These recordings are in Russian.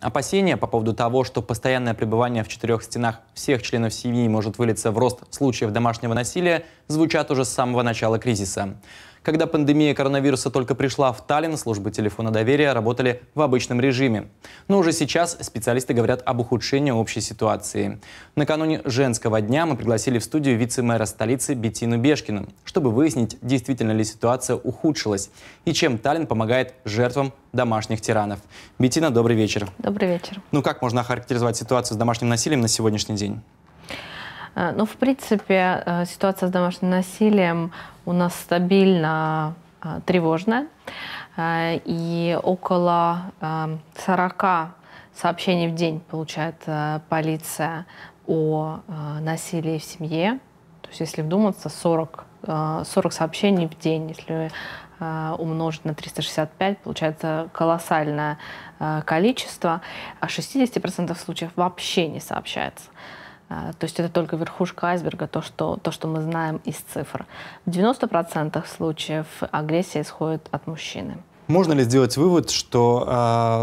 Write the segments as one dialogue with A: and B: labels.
A: Опасения по поводу того, что постоянное пребывание в четырех стенах всех членов семьи может вылиться в рост случаев домашнего насилия, звучат уже с самого начала кризиса. Когда пандемия коронавируса только пришла в Таллин, службы телефона доверия работали в обычном режиме. Но уже сейчас специалисты говорят об ухудшении общей ситуации. Накануне женского дня мы пригласили в студию вице-мэра столицы Бетину Бешкину, чтобы выяснить, действительно ли ситуация ухудшилась и чем Таллин помогает жертвам домашних тиранов. Бетина, добрый вечер.
B: Добрый вечер.
A: Ну как можно охарактеризовать ситуацию с домашним насилием на сегодняшний день?
B: Э, ну, в принципе, э, ситуация с домашним насилием у нас стабильно э, тревожная. И около 40 сообщений в день получает полиция о насилии в семье. То есть, если вдуматься, 40, 40 сообщений в день, если умножить на 365, получается колоссальное количество, а 60% случаев вообще не сообщается. А, то есть это только верхушка айсберга, то, что, то, что мы знаем из цифр. В 90% случаев агрессия исходит от мужчины.
A: Можно ли сделать вывод, что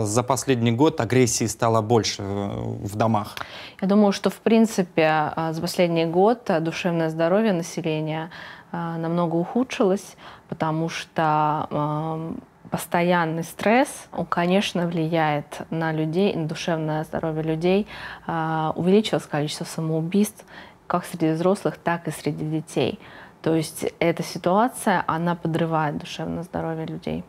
A: э, за последний год агрессии стало больше в домах?
B: Я думаю, что в принципе а, за последний год душевное здоровье населения э, намного ухудшилось, потому что э, постоянный стресс, он, конечно, влияет на людей, на душевное здоровье людей. А, увеличилось количество самоубийств как среди взрослых, так и среди детей. То есть эта ситуация, она подрывает душевное здоровье людей.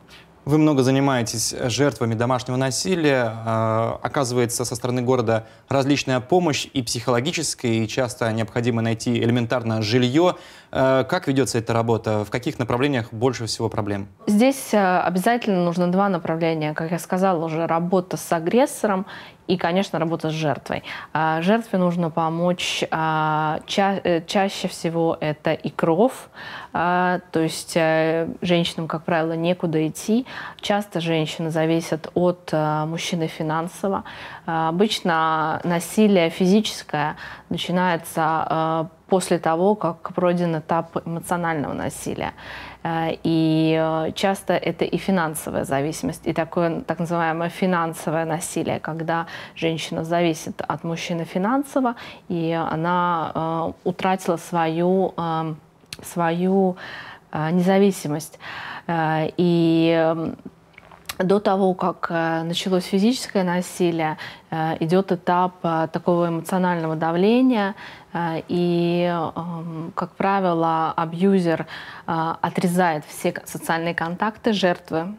A: Вы много занимаетесь жертвами домашнего насилия. А, оказывается, со стороны города различная помощь и психологическая, и часто необходимо найти элементарно жилье. А, как ведется эта работа? В каких направлениях больше всего проблем?
B: Здесь а, обязательно нужно два направления. Как я сказала уже, работа с агрессором и, конечно, работа с жертвой. А жертве нужно помочь. А, ча- э, чаще всего это и кров, а, то есть э, женщинам, как правило, некуда идти. Часто женщины зависят от э, мужчины финансово. Обычно насилие физическое начинается после того, как пройден этап эмоционального насилия. Э, и э, часто это и финансовая зависимость, и такое так называемое финансовое насилие, когда женщина зависит от мужчины финансово, и она э, утратила свою, э, свою э, независимость. Э, и до того, как э, началось физическое насилие, э, идет этап э, такого эмоционального давления, и, эм, как правило, абьюзер отрезает все социальные контакты жертвы,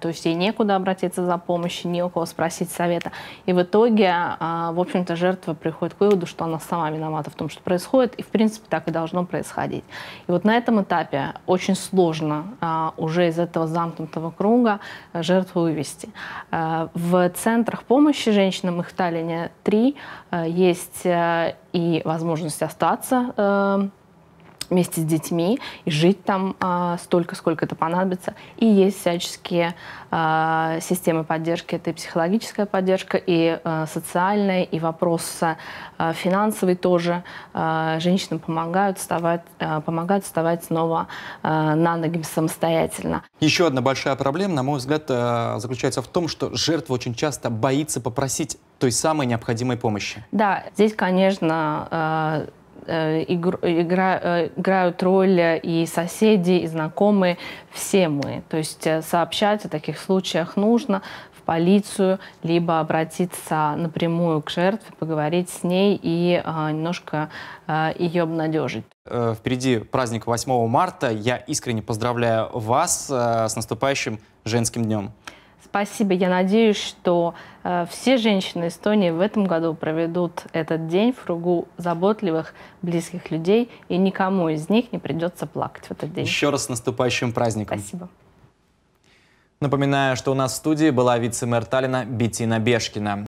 B: то есть ей некуда обратиться за помощью, не у кого спросить совета. И в итоге, а, в общем-то, жертва приходит к выводу, что она сама виновата в том, что происходит, и, в принципе, так и должно происходить. И вот на этом этапе очень сложно а, уже из этого замкнутого круга э, жертву вывести. А, в центрах помощи женщинам, их в Таллине три, э, есть э, и возможность остаться вместе с детьми и жить там э, столько, сколько это понадобится. И есть всяческие э, системы поддержки. Это и психологическая поддержка, и э, социальная, и вопросы э, финансовые тоже. Э, женщинам помогают вставать, э, помогают вставать снова э, на ноги самостоятельно.
A: Еще одна большая проблема, на мой взгляд, э, заключается в том, что жертва очень часто боится попросить той самой необходимой помощи.
B: Да, здесь, конечно, э, Э, игра, э, играют роль э, и соседи, и знакомые, все мы. То есть сообщать о таких случаях нужно в полицию, либо обратиться напрямую к жертве, поговорить с ней и немножко ее обнадежить.
A: Впереди праздник 8 марта. Я искренне поздравляю вас с наступающим женским днем.
B: Спасибо. Я надеюсь, что э, все женщины Эстонии в этом году проведут этот день в кругу заботливых, близких людей, и никому из них не придется плакать в этот день.
A: Еще раз с наступающим праздником. Спасибо. Напоминаю, что у нас в студии была вице-мэр Таллина Бетина Бешкина.